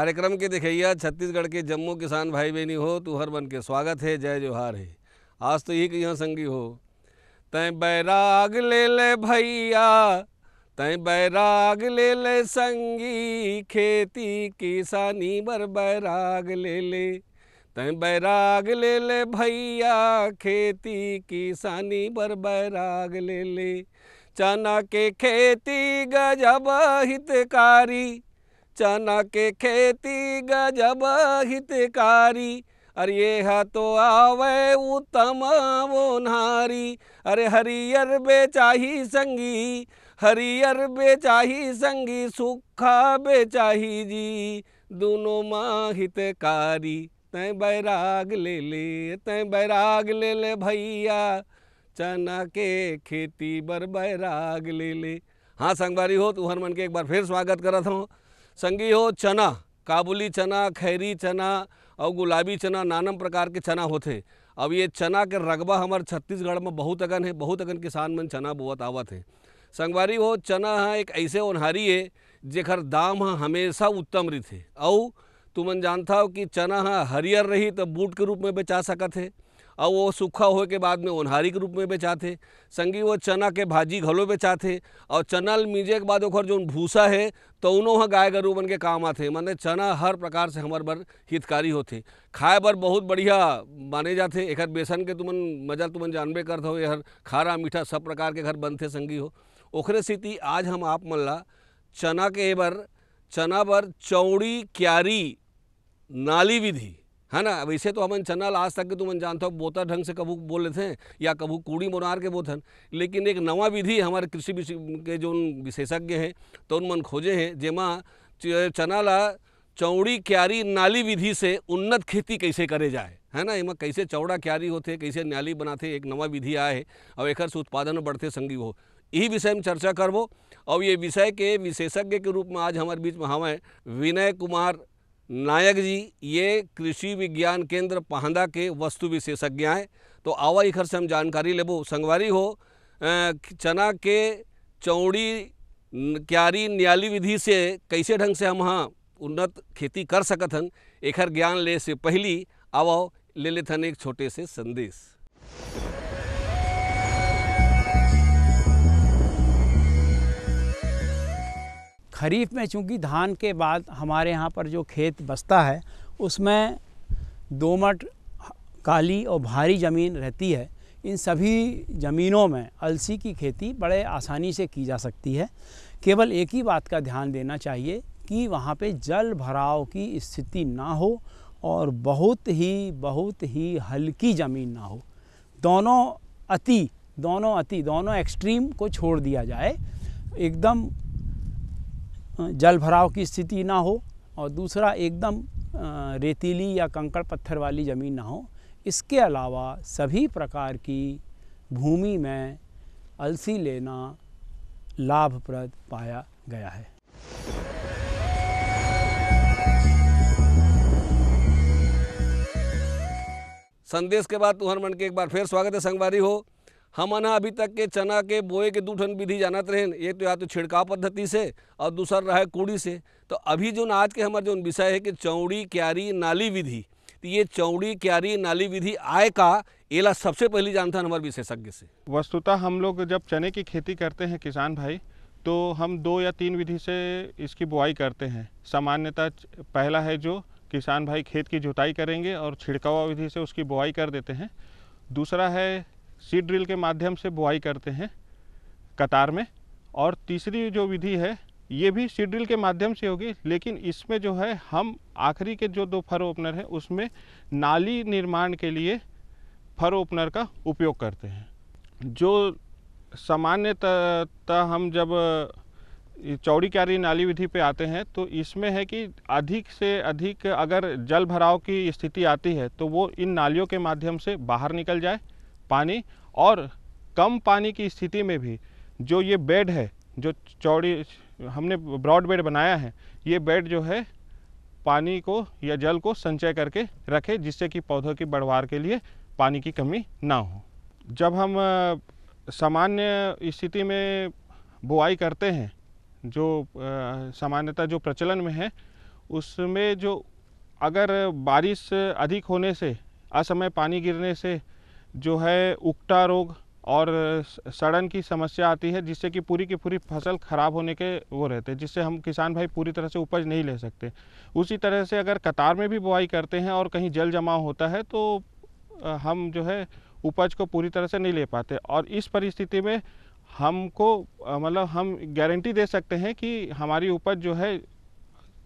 कार्यक्रम के दिखैया छत्तीसगढ़ के जम्मू किसान भाई बहनी हो तुहर बन के स्वागत है जय जोहार है आज तो एक यहाँ संगी हो तय बैराग ले ले भैया तय बैराग ले ले संगी खेती किसानी बर बैराग ले ले तय बैराग ले ले भैया खेती किसानी बर बैराग ले ले चना के खेती गजब हितकारी चना के खेती गजब हितकारी अरे ये तो आवे उत्तम वो नारी अरे हरियर बेचाही संगी हरियर बेचाही संगी सुखा बेचाही जी दोनों माँ हितकारी तें बैराग ले ले तय बैराग ले ले भैया चना के खेती बर बैराग ले ले हाँ संगवारी हो तुहर मन के एक बार फिर स्वागत करत हूँ संगी हो चना काबुली चना खैरी चना और गुलाबी चना नानम प्रकार के चना होते अब ये चना के रगबा हमारे छत्तीसगढ़ में बहुत अगन है बहुत अगन किसान मन चना बोवत आवत है संगवारी हो चना है एक ऐसे ओनहारी है जेखर दाम हमेशा उत्तम रही थे और तुमन जानता हो कि चना हरियर रही तो बूट के रूप में बेचा सकत है और वो सूखा हो के बाद में ओनहारी के रूप में बेचाते संगी वो चना के भाजी घलो बेचाते और चना मीजे के बाद जो भूसा है तो उन्होंने गाय गरु बन के काम आते माने चना हर प्रकार से हमार बर हितकारी होते खाए बर बहुत बढ़िया माने जाते एक बेसन के तुमन मजा तुमन जानबे करते हो हर खारा मीठा सब प्रकार के घर बनते संगी हो ओखरे स्थिति आज हम आप मन ला चना के बर चना बर चौड़ी क्यारी नाली विधि है हाँ ना वैसे तो हमन चन्ना आज तक के तुमन तो जानते हो बोता ढंग से कबू बोल लेते हैं या कबू कूड़ी मोनार के बोथन लेकिन एक नवा विधि हमारे कृषि के जो विशेषज्ञ हैं तो उनमन खोजे हैं जेमा चना ला चौड़ी क्यारी नाली विधि से उन्नत खेती कैसे करे जाए है ना एमा कैसे चौड़ा क्यारी होते कैसे नाली बनाते एक नवा विधि आए है और एक से उत्पादन बढ़ते संगी हो यही विषय में चर्चा करबो और ये विषय के विशेषज्ञ के रूप में आज हमारे बीच में हमें विनय कुमार नायक जी ये कृषि विज्ञान केंद्र पहांदा के वस्तु विशेषज्ञ हैं तो आवा इखर से हम जानकारी लेबो संगवारी हो चना के चौड़ी क्यारी न्याली विधि से कैसे ढंग से हम हाँ उन्नत खेती कर सकत हन एकर ज्ञान ले से पहली आवा ले लेथन एक छोटे से संदेश खरीफ में चूँकि धान के बाद हमारे यहाँ पर जो खेत बसता है उसमें दोमट काली और भारी ज़मीन रहती है इन सभी ज़मीनों में अलसी की खेती बड़े आसानी से की जा सकती है केवल एक ही बात का ध्यान देना चाहिए कि वहाँ पे जल भराव की स्थिति ना हो और बहुत ही बहुत ही हल्की ज़मीन ना हो दोनों अति दोनों अति दोनों एक्सट्रीम को छोड़ दिया जाए एकदम जल भराव की स्थिति ना हो और दूसरा एकदम रेतीली या कंकड़ पत्थर वाली ज़मीन ना हो इसके अलावा सभी प्रकार की भूमि में अलसी लेना लाभप्रद पाया गया है संदेश के बाद तुहर मन के एक बार फिर स्वागत है संगवारी हो हमना अभी तक के चना के बोए के दू ठन विधि जानत रहें एक तो या तो छिड़काव पद्धति से और दूसरा रहा है कूड़ी से तो अभी जो आज के हमारे जो विषय है कि चौड़ी क्यारी नाली विधि तो ये चौड़ी क्यारी नाली विधि आय का एला सबसे पहली जानता हमारे विशेषज्ञ से वस्तुतः हम लोग जब चने की खेती करते हैं किसान भाई तो हम दो या तीन विधि से इसकी बुआई करते हैं सामान्यतः पहला है जो किसान भाई खेत की जुताई करेंगे और छिड़काव विधि से उसकी बुआई कर देते हैं दूसरा है सीड ड्रिल के माध्यम से बुआई करते हैं कतार में और तीसरी जो विधि है ये भी सीड ड्रिल के माध्यम से होगी लेकिन इसमें जो है हम आखिरी के जो दो फर ओपनर हैं उसमें नाली निर्माण के लिए फर ओपनर का उपयोग करते हैं जो सामान्यतः हम जब चौड़ी क्यारी नाली विधि पे आते हैं तो इसमें है कि अधिक से अधिक अगर जल भराव की स्थिति आती है तो वो इन नालियों के माध्यम से बाहर निकल जाए पानी और कम पानी की स्थिति में भी जो ये बेड है जो चौड़ी हमने ब्रॉड बेड बनाया है ये बेड जो है पानी को या जल को संचय करके रखे जिससे कि पौधों की बढ़वार के लिए पानी की कमी ना हो जब हम सामान्य स्थिति में बुआई करते हैं जो सामान्यतः जो प्रचलन में है उसमें जो अगर बारिश अधिक होने से असमय पानी गिरने से जो है उकटा रोग और सड़न की समस्या आती है जिससे कि पूरी की पूरी फसल ख़राब होने के वो रहते हैं जिससे हम किसान भाई पूरी तरह से उपज नहीं ले सकते उसी तरह से अगर कतार में भी बुआई करते हैं और कहीं जल जमाव होता है तो हम जो है उपज को पूरी तरह से नहीं ले पाते और इस परिस्थिति में हमको मतलब हम गारंटी दे सकते हैं कि हमारी उपज जो है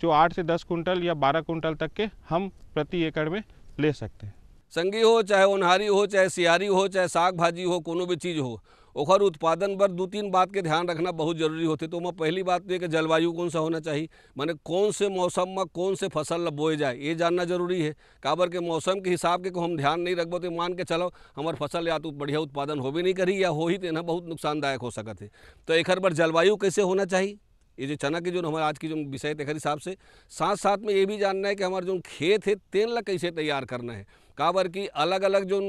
जो आठ से दस कुंटल या बारह कुंटल तक के हम प्रति एकड़ में ले सकते हैं संगी हो चाहे ओनहारी हो चाहे सियारी हो चाहे साग भाजी हो कोनो भी चीज़ हो ओखर उत्पादन पर दो तीन बात के ध्यान रखना बहुत जरूरी होते तो मैं पहली बात तो ये कि जलवायु कौन सा होना चाहिए माने कौन से मौसम में कौन से फसल बोए जाए ये जानना जरूरी है काबर के मौसम के हिसाब के को हम ध्यान नहीं रखबो तो मान के चलो हमारे फसल या तो बढ़िया उत्पादन होबे नहीं करी या हो ही तो ना बहुत नुकसानदायक हो सकते है तो एक पर जलवायु कैसे होना चाहिए ये जो चना के जो हमारे आज की जो विषय है हिसाब से साथ साथ में ये भी जानना है कि हमारे जो खेत है तेल ला कैसे तैयार करना है काबर की अलग अलग जो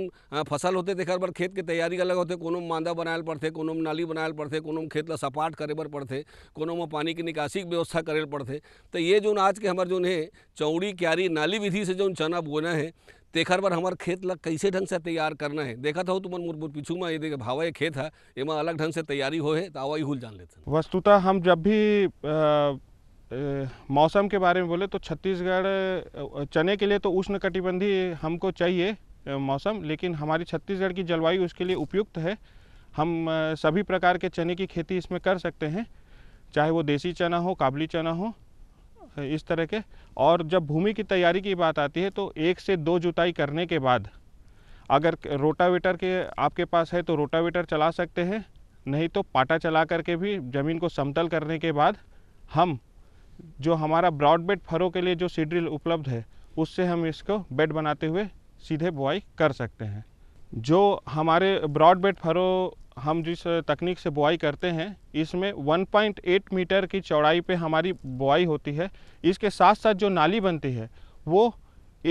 फसल होते तेखर बार खेत के तैयारी अलग होते को मांदा बनाए पड़ते को नाली बनाए पड़ते को खेत ला सपाट करे बर पड़ते को पानी की निकासी की व्यवस्था करे पड़ते तो ये जो आज के हमारे जो है चौड़ी क्यारी नाली विधि से जो चना बोना है तेखर बार हमारे खेत ला कैसे ढंग से तैयार करना है देखा था तुम्हारे मोर पिछू में ये देखे भावा खेत है एम अलग ढंग से तैयारी हो है तो आवा हुल जान लेते वस्तुतः हम जब भी आ... मौसम के बारे में बोले तो छत्तीसगढ़ चने के लिए तो उष्ण कटिबंधी हमको चाहिए मौसम लेकिन हमारी छत्तीसगढ़ की जलवायु उसके लिए उपयुक्त है हम सभी प्रकार के चने की खेती इसमें कर सकते हैं चाहे वो देसी चना हो काबली चना हो इस तरह के और जब भूमि की तैयारी की बात आती है तो एक से दो जुताई करने के बाद अगर रोटावेटर के आपके पास है तो रोटावेटर चला सकते हैं नहीं तो पाटा चला करके भी ज़मीन को समतल करने के बाद हम जो हमारा ब्रॉड बेड फरों के लिए जो सीड्रिल उपलब्ध है उससे हम इसको बेड बनाते हुए सीधे बुआई कर सकते हैं जो हमारे ब्रॉड बेड फरों हम जिस तकनीक से बुआई करते हैं इसमें 1.8 मीटर की चौड़ाई पे हमारी बुआई होती है इसके साथ साथ जो नाली बनती है वो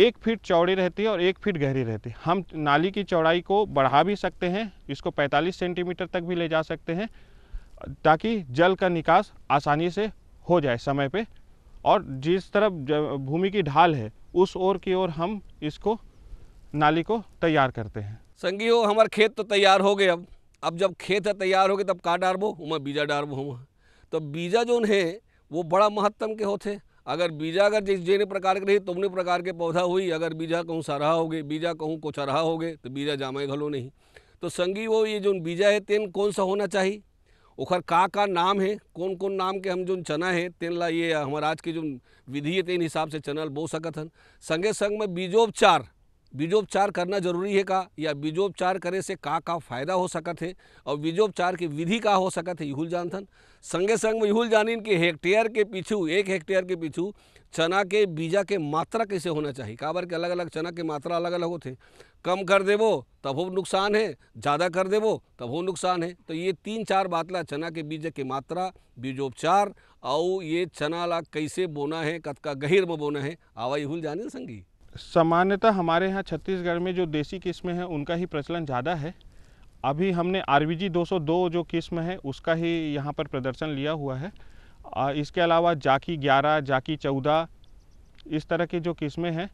एक फीट चौड़ी रहती है और एक फीट गहरी रहती है हम नाली की चौड़ाई को बढ़ा भी सकते हैं इसको 45 सेंटीमीटर तक भी ले जा सकते हैं ताकि जल का निकास आसानी से हो जाए समय पे और जिस तरफ भूमि की ढाल है उस ओर की ओर हम इसको नाली को तैयार करते हैं संगी हो हमारे खेत तो तैयार हो गए अब अब जब खेत है तैयार हो गए तब का डारबो उमा बीजा डारबो हम तो बीजा जो है वो बड़ा महत्तम के होते अगर बीजा अगर जिस जेने प्रकार के रही तुमने प्रकार के पौधा हुई अगर बीजा कहूँ सराहा हो गए बीजा कहूँ रहा हो गए तो बीजा जामे घलो नहीं तो संगी वो ये जो बीजा है तेन कौन सा होना चाहिए ओखर का का नाम है कौन कौन नाम के हम जो चना है तेन ला ये हमार आज के जो विधि है तेन हिसाब से चना बो सकत हन संगे संग में बीजोपचार बीजोपचार करना जरूरी है का या बीजोपचार करे से का का फायदा हो सकत है और बीजोपचार की विधि का हो सकत है यूल जानथन संगे संग में इहुल जानिन कि हेक्टेयर के पीछू एक हेक्टेयर के पीछू चना के बीजा के मात्रा कैसे होना चाहिए काबर के अलग अलग चना के मात्रा अलग अलग होते कम कर देवो तब वो नुकसान है ज़्यादा कर देवो तब वो नुकसान है तो ये तीन चार बात ला चना के बीज के मात्रा बीजोपचार और ये चना ला कैसे बोना है का गहिर में बोना है आवा इहुल जानिन संगी सामान्यतः हमारे यहाँ छत्तीसगढ़ में जो देसी किस्में हैं उनका ही प्रचलन ज़्यादा है अभी हमने आर 202 जो किस्म है उसका ही यहाँ पर प्रदर्शन लिया हुआ है इसके अलावा जाकी 11, जाकी 14 इस तरह की जो किस्में हैं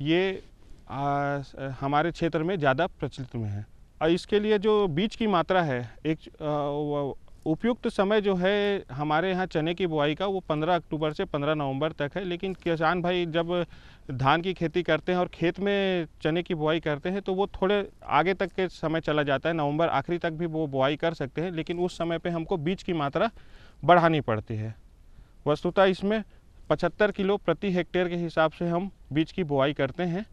ये आ, हमारे क्षेत्र में ज़्यादा प्रचलित में हैं और इसके लिए जो बीज की मात्रा है एक आ, उपयुक्त समय जो है हमारे यहाँ चने की बुआई का वो 15 अक्टूबर से 15 नवंबर तक है लेकिन किसान भाई जब धान की खेती करते हैं और खेत में चने की बुआई करते हैं तो वो थोड़े आगे तक के समय चला जाता है नवंबर आखिरी तक भी वो बुआई कर सकते हैं लेकिन उस समय पे हमको बीज की मात्रा बढ़ानी पड़ती है वस्तुतः इसमें पचहत्तर किलो प्रति हेक्टेयर के हिसाब से हम बीज की बुआई करते हैं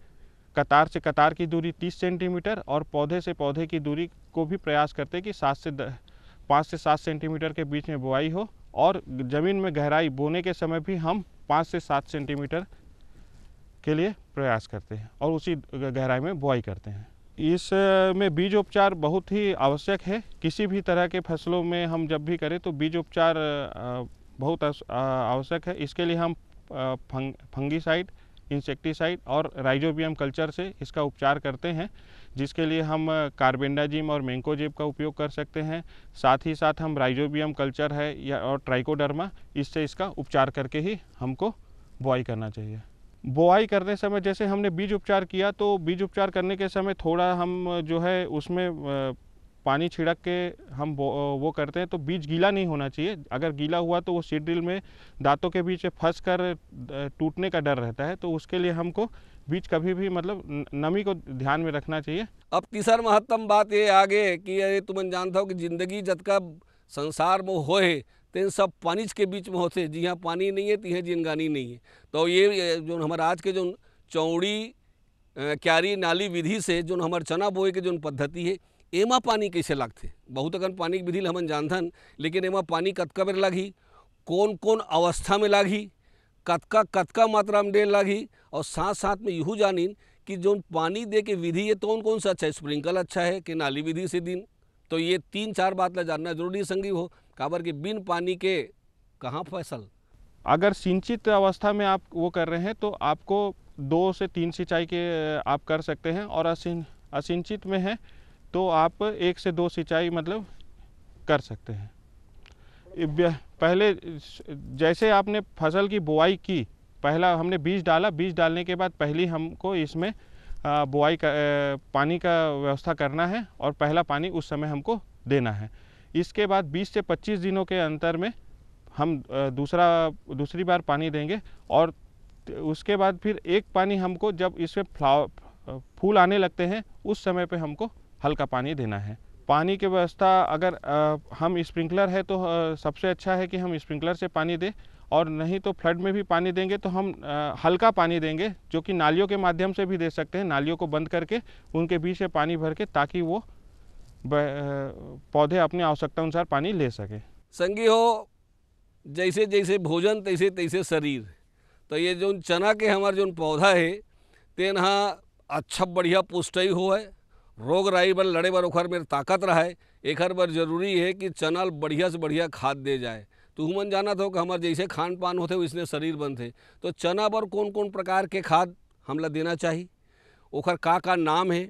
कतार से कतार की दूरी 30 सेंटीमीटर और पौधे से पौधे की दूरी को भी प्रयास करते हैं कि सात से पाँच से सात सेंटीमीटर के बीच में बुआई हो और ज़मीन में गहराई बोने के समय भी हम पाँच से सात सेंटीमीटर के लिए प्रयास करते हैं और उसी गहराई में बुआई करते हैं इस में बीज उपचार बहुत ही आवश्यक है किसी भी तरह के फसलों में हम जब भी करें तो बीज उपचार बहुत आवश्यक है इसके लिए हम फंग फंगीसाइड इंसेक्टिसाइड और राइजोबियम कल्चर से इसका उपचार करते हैं जिसके लिए हम कार्बेंडाजिम और मैंकोजेब का उपयोग कर सकते हैं साथ ही साथ हम राइजोबियम कल्चर है या और ट्राइकोडर्मा इससे इसका उपचार करके ही हमको बुआई करना चाहिए बुआई करने समय जैसे हमने बीज उपचार किया तो बीज उपचार करने के समय थोड़ा हम जो है उसमें पानी छिड़क के हम वो करते हैं तो बीज गीला नहीं होना चाहिए अगर गीला हुआ तो वो सीड ड्रिल में दांतों के बीच फंस कर टूटने का डर रहता है तो उसके लिए हमको बीच कभी भी मतलब नमी को ध्यान में रखना चाहिए अब तीसर महत्तम बात ये आगे कि अरे तुम जानता हो कि जिंदगी जत का संसार में होए तेन तो सब पानी के बीच में होते जी हाँ पानी नहीं है तीह तो जिनगानी नहीं है तो ये जो हमारे आज के जो चौड़ी क्यारी नाली विधि से जो हमारे चना बोए के जो पद्धति है एमा पानी कैसे लगते बहुत अगर पानी की विधि हम जानथन लेकिन एमा पानी कतका बेर लागी कौन कौन अवस्था में लागी कतका कतका मात्रा में देने लगी और साथ साथ में यू जानी कि जो पानी दे के विधि है तो कौन सा अच्छा है स्प्रिंकल अच्छा है कि नाली विधि से दिन तो ये तीन चार बात ला जानना जरूरी संगी हो काबर के बिन पानी के कहाँ फसल अगर सिंचित अवस्था में आप वो कर रहे हैं तो आपको दो से तीन सिंचाई के आप कर सकते हैं और असिंचित में है तो आप एक से दो सिंचाई मतलब कर सकते हैं पहले जैसे आपने फसल की बुआई की पहला हमने बीज डाला बीज डालने के बाद पहली हमको इसमें बुआई का पानी का व्यवस्था करना है और पहला पानी उस समय हमको देना है इसके बाद 20 से 25 दिनों के अंतर में हम दूसरा दूसरी बार पानी देंगे और उसके बाद फिर एक पानी हमको जब इसमें फ्लावर फूल आने लगते हैं उस समय पे हमको हल्का पानी देना है पानी की व्यवस्था अगर आ, हम स्प्रिंकलर है तो आ, सबसे अच्छा है कि हम स्प्रिंकलर से पानी दें और नहीं तो फ्लड में भी पानी देंगे तो हम आ, हल्का पानी देंगे जो कि नालियों के माध्यम से भी दे सकते हैं नालियों को बंद करके उनके बीच से पानी भर के ताकि वो पौधे अपनी आवश्यकता अनुसार पानी ले सकें संगी हो जैसे जैसे भोजन तैसे तैसे शरीर तो ये जो चना के हमारे जो पौधा है तेन हाँ, अच्छा बढ़िया पुष्टई हो है रोग राई बर लड़े बर ओखर मेर ताकत रहा एकर बर जरूरी है कि चना बढ़िया से बढ़िया खाद दे जाए तो हमन जाना था कि हमारे जैसे खान पान होते वैसे शरीर बनते तो चना बर कौन कौन प्रकार के खाद हमला देना चाहिए ओखर का का नाम है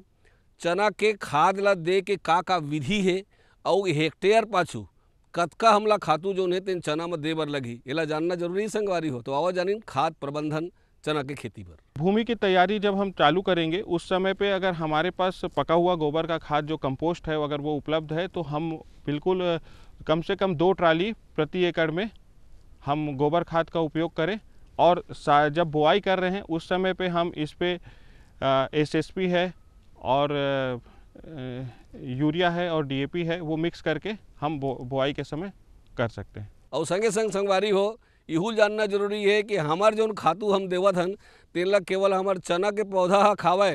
चना के खाद ला दे के का का विधि है और हेक्टेयर पाछू कतका हमला खातू जो उन्हें तेन चना में दे बर लगी ये जानना जरूरी संगवारी हो तो आवा जानी खाद प्रबंधन चना की खेती पर भूमि की तैयारी जब हम चालू करेंगे उस समय पे अगर हमारे पास पका हुआ गोबर का खाद जो कंपोस्ट है अगर वो उपलब्ध है तो हम बिल्कुल कम से कम दो ट्राली प्रति एकड़ में हम गोबर खाद का उपयोग करें और जब बुआई कर रहे हैं उस समय पे हम इस पर एस है और यूरिया है और डीएपी है वो मिक्स करके हम बुआई के समय कर सकते हैं और संगे संग संगवारी हो इहू जानना जरूरी है कि हमार जो खातु हम देवत हन तेला केवल हमार चना के पौधा हा खावे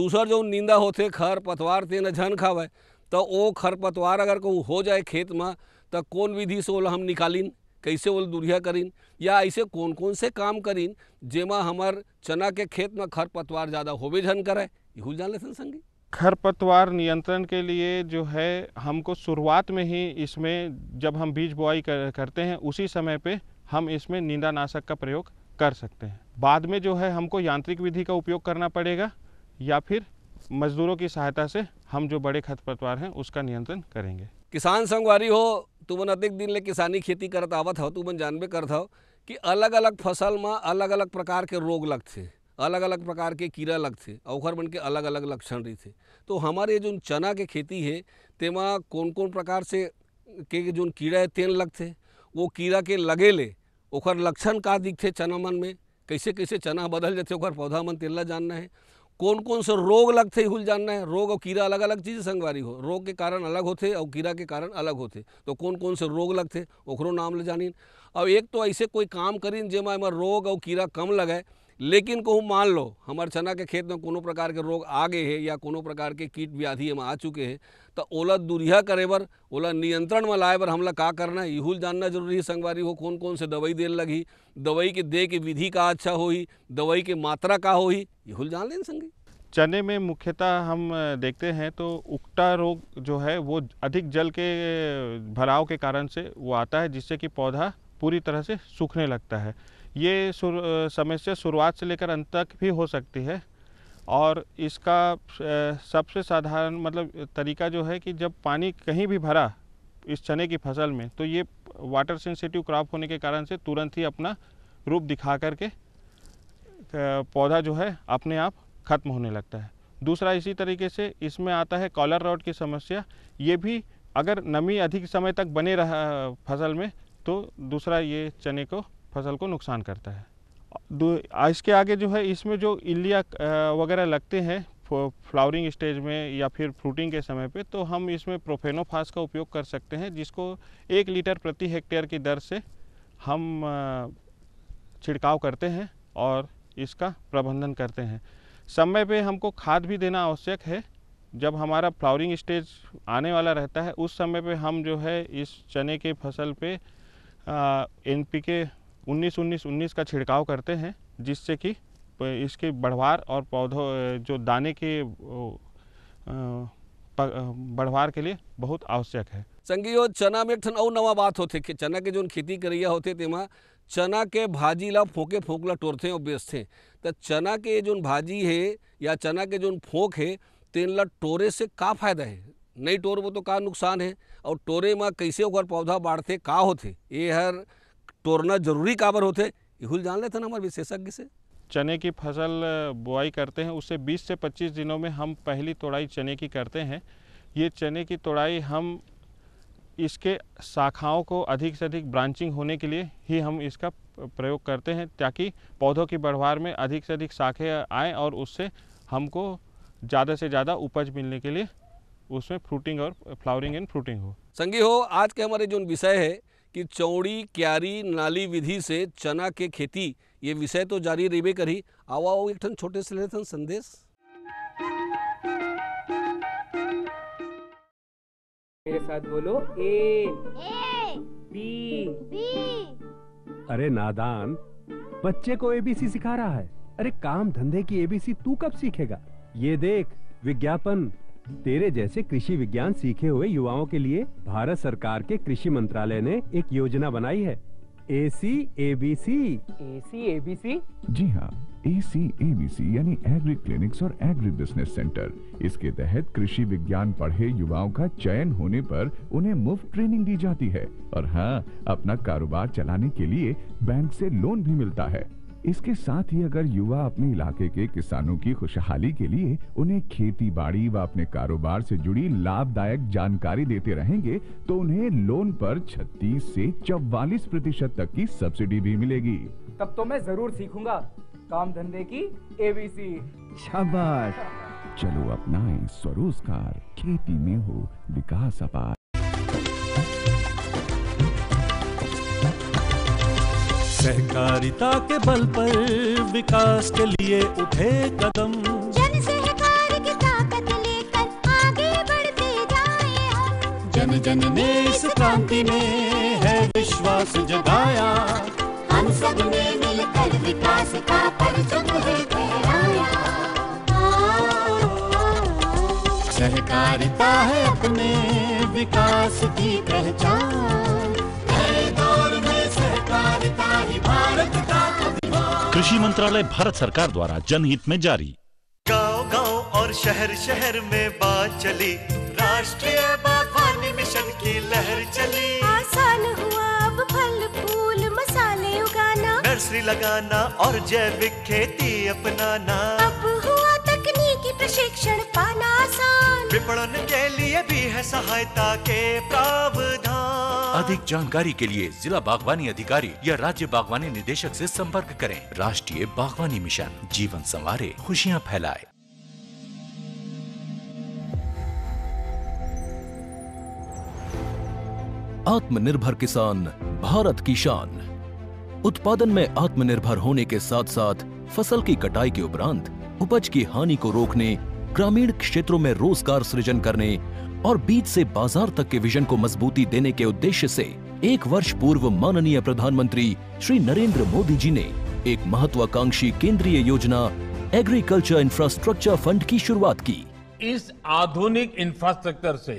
दूसर जो निंदा होते खर पतवार तेन झन खावे तो वो खर पतवार अगर कहूँ हो जाए खेत में तो कौन विधि से वोला हम निकालीन कैसे वो दूरिया करीन या ऐसे कौन कौन से काम करीन जेमा हमार चना के खेत में खर पतवार ज़्यादा होबे झन करे यू जान लेन संगी खरपतवार नियंत्रण के लिए जो है हमको शुरुआत में ही इसमें जब हम बीज बुआई कर, करते हैं उसी समय पे हम इसमें नींदानाशक का प्रयोग कर सकते हैं बाद में जो है हमको यांत्रिक विधि का उपयोग करना पड़ेगा या फिर मजदूरों की सहायता से हम जो बड़े खतपतवार हैं उसका नियंत्रण करेंगे किसान संगवारी हो तुमन अधिक दिन ले किसानी खेती करत आवत हो तुमन जानबे करत हो कि अलग अलग फसल में अलग अलग प्रकार के रोग लगते अलग अलग प्रकार के कीड़ा लगते और मन के अलग अलग लक्षण थे तो हमारे जो चना के खेती है तेमा कौन कौन प्रकार से के जो कीड़ा है तेन लगते वो कीड़ा के ले ओकर लक्षण का दिखते चना मन में कैसे कैसे चना बदल जाते ओकर पौधा मन तेला जानना है कौन कौन से रोग लगते हुल जानना है रोग और कीड़ा अलग अलग चीज़ संगवारी हो रोग के कारण अलग होते और कीड़ा के कारण अलग होते तो कौन कौन से रोग लगते ओकरो नाम ले जानी और एक तो ऐसे कोई काम करीन जेमा एमा रोग और कीड़ा कम लगे लेकिन कहूँ मान लो हमारे चना के खेत में कोनो प्रकार के रोग आ गए है या कोनो प्रकार के कीट व्याधि हम आ चुके हैं तो ओला दूरिया करे बर ओला नियंत्रण में लाए बर हमला का करना है यूल जानना जरूरी है संगवारी हो कौन कौन से दवाई देने लगी दवाई के दे के विधि का अच्छा होही दवाई के मात्रा का ही यूल जान लेन संगी चने में मुख्यतः हम देखते हैं तो उक्टा रोग जो है वो अधिक जल के भराव के कारण से वो आता है जिससे कि पौधा पूरी तरह से सूखने लगता है ये समस्या शुरुआत से लेकर अंत तक भी हो सकती है और इसका सबसे साधारण मतलब तरीका जो है कि जब पानी कहीं भी भरा इस चने की फसल में तो ये वाटर सेंसिटिव क्रॉप होने के कारण से तुरंत ही अपना रूप दिखा करके पौधा जो है अपने आप ख़त्म होने लगता है दूसरा इसी तरीके से इसमें आता है कॉलर रॉड की समस्या ये भी अगर नमी अधिक समय तक बने रहा फसल में तो दूसरा ये चने को फसल को नुकसान करता है इसके आगे जो है इसमें जो इलिया वगैरह लगते हैं फ्लावरिंग स्टेज में या फिर फ्रूटिंग के समय पे तो हम इसमें प्रोफेनोफास का उपयोग कर सकते हैं जिसको एक लीटर प्रति हेक्टेयर की दर से हम छिड़काव करते हैं और इसका प्रबंधन करते हैं समय पे हमको खाद भी देना आवश्यक है जब हमारा फ्लावरिंग स्टेज आने वाला रहता है उस समय पे हम जो है इस चने के फसल पे एन पी के उन्नीस उन्नीस उन्नीस का छिड़काव करते हैं जिससे कि इसके बढ़वार और पौधों जो दाने के बढ़वार के लिए बहुत आवश्यक है संगीओ चना में एक ठन और नवा बात होते कि चना के जो खेती करिया होते तेमा चना के भाजी ला फोके फोक ला टोरते और बेचते तो चना के जो भाजी है या चना के जो फोक है तेन ला टोरे से का फायदा है नहीं टोरबो तो का नुकसान है और टोरे में कैसे पौधा बाढ़ते का होते ये हर तोड़ना जरूरी काबर होते यूल जान लेते ना हमारे विशेषज्ञ से चने की फसल बुआई करते हैं उससे 20 से 25 दिनों में हम पहली तोड़ाई चने की करते हैं ये चने की तोड़ाई हम इसके शाखाओं को अधिक से अधिक ब्रांचिंग होने के लिए ही हम इसका प्रयोग करते हैं ताकि पौधों की बढ़वार में अधिक से अधिक शाखें आएँ और उससे हमको ज़्यादा से ज़्यादा उपज मिलने के लिए उसमें फ्रूटिंग और फ्लावरिंग एंड फ्रूटिंग हो संगी हो आज के हमारे जो विषय है कि चौड़ी क्यारी नाली विधि से चना के खेती ये विषय तो जारी रेबे करी आवा आओ एक ठन छोटे से लेथन संदेश मेरे साथ बोलो ए, ए बी बी अरे नादान बच्चे को एबीसी सिखा रहा है अरे काम धंधे की एबीसी तू कब सीखेगा ये देख विज्ञापन तेरे जैसे कृषि विज्ञान सीखे हुए युवाओं के लिए भारत सरकार के कृषि मंत्रालय ने एक योजना बनाई है ए सी ए बी सी ए सी ए बी सी जी हाँ ए सी ए बी सी यानी एग्री क्लिनिक्स और एग्री बिजनेस सेंटर इसके तहत कृषि विज्ञान पढ़े युवाओं का चयन होने पर उन्हें मुफ्त ट्रेनिंग दी जाती है और हाँ अपना कारोबार चलाने के लिए बैंक से लोन भी मिलता है इसके साथ ही अगर युवा अपने इलाके के किसानों की खुशहाली के लिए उन्हें खेती बाड़ी व अपने कारोबार से जुड़ी लाभदायक जानकारी देते रहेंगे तो उन्हें लोन पर 36 से 44 प्रतिशत तक की सब्सिडी भी मिलेगी तब तो मैं जरूर सीखूंगा काम धंधे की एबीसी शाबाश चलो अपनाएं स्वरोजगार खेती में हो विकास अपार सहकारिता के बल पर विकास के लिए उठे कदम जन सहकार की ताकत लेकर आगे बढ़ते जाए हम जन जन ने इस क्रांति में है विश्वास जगाया हम सब ने मिलकर विकास का परचम सहकारिता है अपने विकास की पहचान कृषि मंत्रालय भारत सरकार द्वारा जनहित में जारी गांव गांव और शहर शहर में बात चली राष्ट्रीय बागवानी मिशन की लहर चली आसान हुआ अब फल फूल मसाले उगाना नर्सरी लगाना और जैविक खेती अपनाना अब हुआ तकनीकी प्रशिक्षण पाना आसान विपणन के लिए भी है सहायता के प्रावधान अधिक जानकारी के लिए जिला बागवानी अधिकारी या राज्य बागवानी निदेशक से संपर्क करें राष्ट्रीय बागवानी मिशन जीवन संवारे खुशियाँ फैलाए आत्मनिर्भर किसान भारत की शान उत्पादन में आत्मनिर्भर होने के साथ साथ फसल की कटाई के उपरांत उपज की हानि को रोकने ग्रामीण क्षेत्रों में रोजगार सृजन करने और बीच से बाजार तक के विजन को मजबूती देने के उद्देश्य से एक वर्ष पूर्व माननीय प्रधानमंत्री श्री नरेंद्र मोदी जी ने एक महत्वाकांक्षी केंद्रीय योजना एग्रीकल्चर इंफ्रास्ट्रक्चर फंड की शुरुआत की इस आधुनिक इंफ्रास्ट्रक्चर से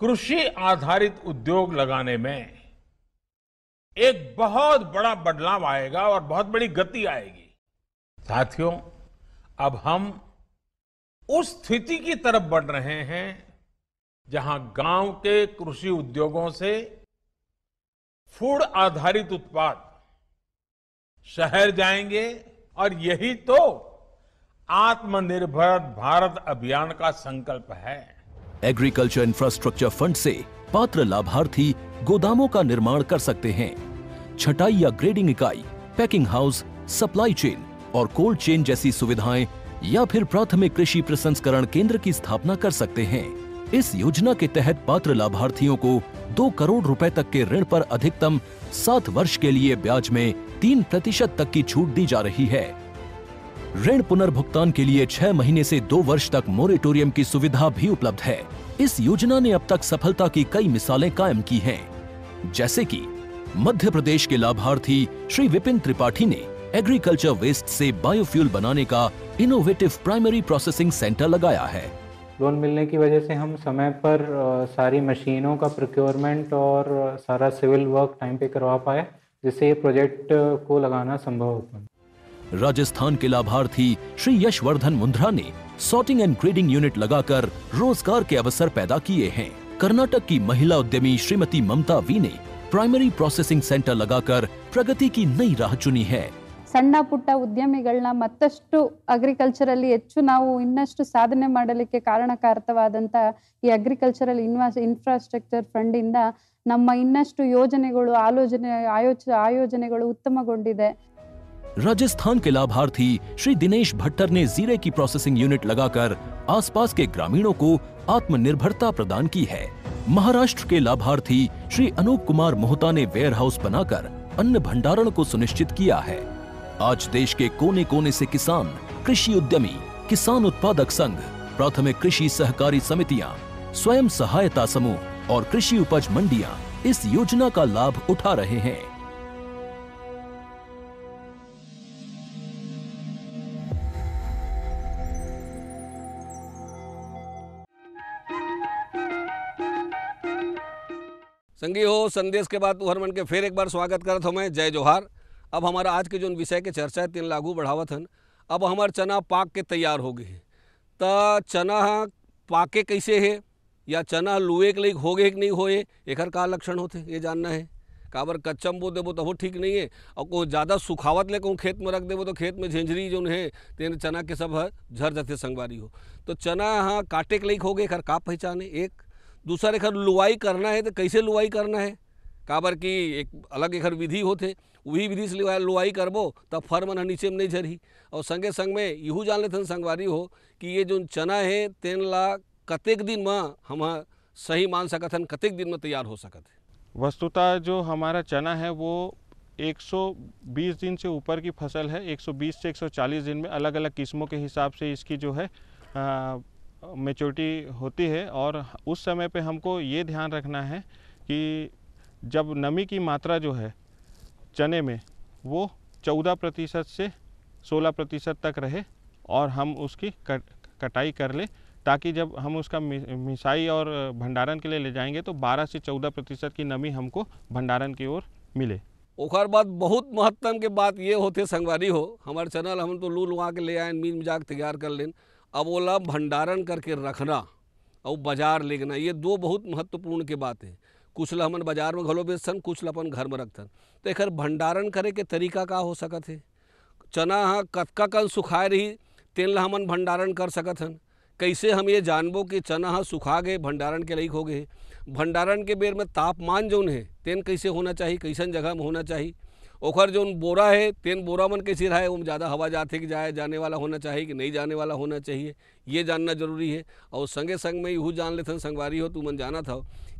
कृषि आधारित उद्योग लगाने में एक बहुत बड़ा बदलाव आएगा और बहुत बड़ी गति आएगी साथियों अब हम उस स्थिति की तरफ बढ़ रहे हैं जहां गांव के कृषि उद्योगों से फूड आधारित उत्पाद शहर जाएंगे और यही तो आत्मनिर्भर भारत अभियान का संकल्प है एग्रीकल्चर इंफ्रास्ट्रक्चर फंड से पात्र लाभार्थी गोदामों का निर्माण कर सकते हैं छटाई या ग्रेडिंग इकाई पैकिंग हाउस सप्लाई चेन और कोल्ड चेन जैसी सुविधाएं या फिर प्राथमिक कृषि प्रसंस्करण केंद्र की स्थापना कर सकते हैं इस योजना के तहत पात्र लाभार्थियों को दो करोड़ रुपए तक के ऋण पर अधिकतम सात वर्ष के लिए ब्याज में तीन प्रतिशत तक की छूट दी जा रही है ऋण पुनर्भुगतान के लिए छह महीने से दो वर्ष तक मोरिटोरियम की सुविधा भी उपलब्ध है इस योजना ने अब तक सफलता की कई मिसालें कायम की हैं, जैसे कि मध्य प्रदेश के लाभार्थी श्री विपिन त्रिपाठी ने एग्रीकल्चर वेस्ट से बायोफ्यूल बनाने का इनोवेटिव प्राइमरी प्रोसेसिंग सेंटर लगाया है लोन मिलने की वजह से हम समय पर सारी मशीनों का प्रोक्योरमेंट और सारा सिविल वर्क टाइम पे करवा पाए जिससे ये प्रोजेक्ट को लगाना संभव हो पाए राजस्थान के लाभार्थी श्री यशवर्धन मुंद्रा ने सॉर्टिंग एंड ग्रेडिंग यूनिट लगाकर रोजगार के अवसर पैदा किए हैं कर्नाटक की महिला उद्यमी श्रीमती ममता वी ने प्राइमरी प्रोसेसिंग सेंटर लगाकर प्रगति की नई राह चुनी है ಸಣ್ಣ ಪುಟ್ಟ ಉದ್ಯಮಗಳನ್ನ ಮತ್ತಷ್ಟು ಅಗ್ರಿಕಲ್ಚರ್ ಅಲ್ಲಿ ಹೆಚ್ಚು ನಾವು ಇನ್ನಷ್ಟು ಸಾಧನೆ ಮಾಡಲಿಕ್ಕೆ ಕಾರಣಕರ್ತವಾದಂತ ಈ ಅಗ್ರಿಕಲ್ಚರ್ಲ್ ಇನ್ಫ್ರಾಸ್ಟ್ರಕ್ಚರ್ ಫಂಡ್ ಇಂದ ನಮ್ಮ ಇನ್ನಷ್ಟು ಯೋಜನೆಗಳು ಆಲೋಚನೆ ಆಯೋಜನೆಗಳು ಉತ್ತಮಗೊಂಡಿದೆ ರಾಜಸ್ಥಾನಕ್ಕೆ ಲಾಭarthi ಶ್ರೀ ದಿನೇಶ್ ಭಟ್ಟರ್ ನೇ ಜೀರೆ ಕಿ ಪ್ರೋಸೆಸಿಂಗ್ ಯೂನಿಟ್ ಲಗಾಕಾರ್ ಆಸ್પાસ ಕೆ ಗ್ರಾಮೀಣೋ ಕೋ ಆತ್ಮನಿರ್ಭರತಾ ಪ್ರದಾನ್ ಕೀ ಹೈ ಮಹಾರಾಷ್ಟ್ರಕ್ಕೆ ಲಾಭarthi ಶ್ರೀ ಅನುಕ್ ಕುಮಾರ್ ಮೋಹತಾ ನೇ ವೇರ್ಹೌಸ್ ಬನಾಕಾರ್ ಅನ್ನ ಭಂಡಾರಣ ಕೋ ಸುನಿಶ್ಚಿತ್ ಕಿಯಾ ಹೈ आज देश के कोने कोने से किसान कृषि उद्यमी किसान उत्पादक संघ प्राथमिक कृषि सहकारी समितियां स्वयं सहायता समूह और कृषि उपज मंडियां इस योजना का लाभ उठा रहे हैं संगी हो संदेश के बाद उहरमन के फिर एक बार स्वागत हूं मैं जय जोहार अब हमारा आज के जो विषय के चर्चा है तीन लागू बढ़ावत हन अब हमारे चना पाक के तैयार हो गए हैं तो चना पाके कैसे है या चना लुए के लिए हो गए कि नहीं होए एक का लक्षण होते ये जानना है काबर कच्चम बो देबो तो वो ठीक नहीं है और को ज़्यादा सुखावत ले कहूँ खेत में रख देबो तो खेत में झिंझरी जो है तेन चना के सब झर जाते संगवारी हो तो चना हाँ काटे के लिए हो गए खर का पहचान है एक दूसरा एक लुवाई करना है तो कैसे लुवाई करना है काबर की एक अलग एक विधि होते वही से लुआई करबो तो फर मन नीचे में नहीं झरही और संगे संग में यू जान लेते संगवारी हो कि ये जो चना है तेन ला कतेक दिन में हम सही मान सकत हन कतेक दिन में तैयार हो सकत है वस्तुतः जो हमारा चना है वो 120 दिन से ऊपर की फसल है 120 से 140 दिन में अलग अलग किस्मों के हिसाब से इसकी जो है मेच्योरिटी होती है और उस समय पे हमको ये ध्यान रखना है कि जब नमी की मात्रा जो है चने में वो चौदह प्रतिशत से सोलह प्रतिशत तक रहे और हम उसकी कट, कटाई कर ले ताकि जब हम उसका मिसाई और भंडारण के लिए ले जाएंगे तो 12 से 14 प्रतिशत की नमी हमको भंडारण की ओर मिले ओखर बाद बहुत महत्तम के बात ये होते संगवारी हो हमारे चैनल हम तो लू लुआ के ले आए मीन मिजाक तैयार कर लेन अब ओला भंडारण करके रखना और बाजार लेना ये दो बहुत महत्वपूर्ण के बात है कुछ हमन बाजार में घलो बेचथन कुछ ल अपन घर में रखथन तो एक भंडारण करे के तरीका का हो सकत है चना हाँ कतका कन सुखाए रही तेन ला हमन भंडारण कर सकत हन कैसे हम ये जानबो कि चना हाँ सुखा गए भंडारण के लायक हो गए भंडारण के बेर में तापमान जौन है तेन कैसे होना चाहिए कैसन जगह में होना चाहिए ओखर जो बोरा है तेन बोरा मन कैसे रहा है वो ज़्यादा हवा जाते कि जाए जाने वाला होना चाहिए कि नहीं जाने वाला होना चाहिए ये जानना जरूरी है और संगे संग में यू जान लेथन संगवारी हो तू मन जाना था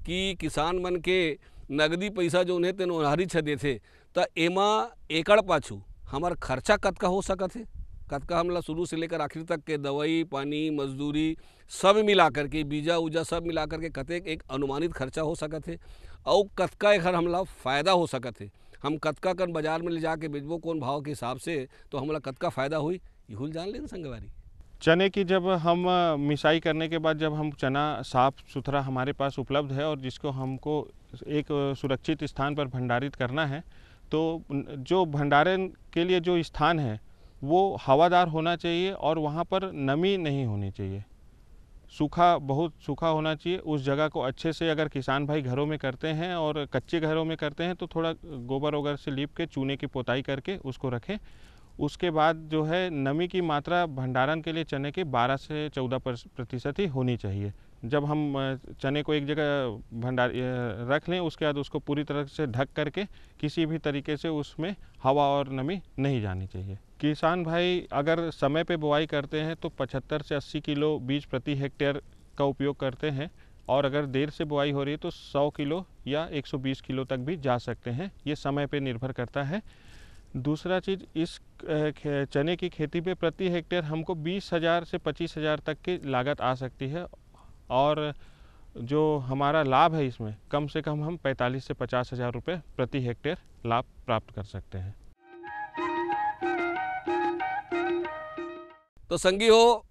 कि किसान मन के नगदी पैसा जो उन्हें तेन ओनहारी छदे थे तो एमा एकड़ पाछू हमार खर्चा कत का हो सकत है का हमला शुरू से लेकर आखिर तक के दवाई पानी मजदूरी सब मिला करके बीजा उजा सब मिला करके कतेक एक अनुमानित खर्चा हो सकत है और कत का एक हमला फ़ायदा हो सकत है हम कतका कन बाजार में ले जाके बेचबो कौन भाव के हिसाब से तो हमारा कतका फ़ायदा हुई यूल जान ले संगवारी चने की जब हम मिसाई करने के बाद जब हम चना साफ़ सुथरा हमारे पास उपलब्ध है और जिसको हमको एक सुरक्षित स्थान पर भंडारित करना है तो जो भंडारण के लिए जो स्थान है वो हवादार होना चाहिए और वहाँ पर नमी नहीं होनी चाहिए सूखा बहुत सूखा होना चाहिए उस जगह को अच्छे से अगर किसान भाई घरों में करते हैं और कच्चे घरों में करते हैं तो थोड़ा गोबर वगैरह से लीप के चूने की पोताई करके उसको रखें उसके बाद जो है नमी की मात्रा भंडारण के लिए चने के 12 से 14 प्रतिशत ही होनी चाहिए जब हम चने को एक जगह भंडार रख लें उसके बाद उसको पूरी तरह से ढक करके किसी भी तरीके से उसमें हवा और नमी नहीं जानी चाहिए किसान भाई अगर समय पे बुआई करते हैं तो 75 से 80 किलो बीज प्रति हेक्टेयर का उपयोग करते हैं और अगर देर से बुआई हो रही है तो 100 किलो या 120 किलो तक भी जा सकते हैं ये समय पे निर्भर करता है दूसरा चीज़ इस चने की खेती पे प्रति हेक्टेयर हमको बीस हज़ार से पच्चीस हज़ार तक की लागत आ सकती है और जो हमारा लाभ है इसमें कम से कम हम पैंतालीस से पचास हज़ार रुपये प्रति हेक्टेयर लाभ प्राप्त कर सकते हैं तो संगी हो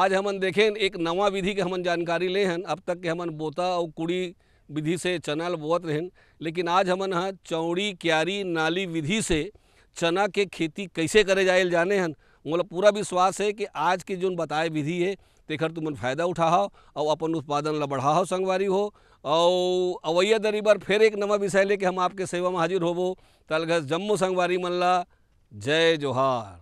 आज हमन देखें एक नवा विधि के हमन जानकारी ले हन अब तक के हमन बोता और कुड़ी विधि से चना बोत रहें लेकिन आज हमन हाँ चौड़ी क्यारी नाली विधि से चना के खेती कैसे करे जाए जाने हन मोला पूरा विश्वास है कि आज के जो बताए विधि है तेखर तुमन फायदा उठाओ और अपन उत्पादन ला बढ़ाओ संगवारी हो और अवैया दरी बार फिर एक नवा विषय लेके हम आपके सेवा में हाजिर होबो तलघस जम्मू संगवारी मल्ला जय जोहार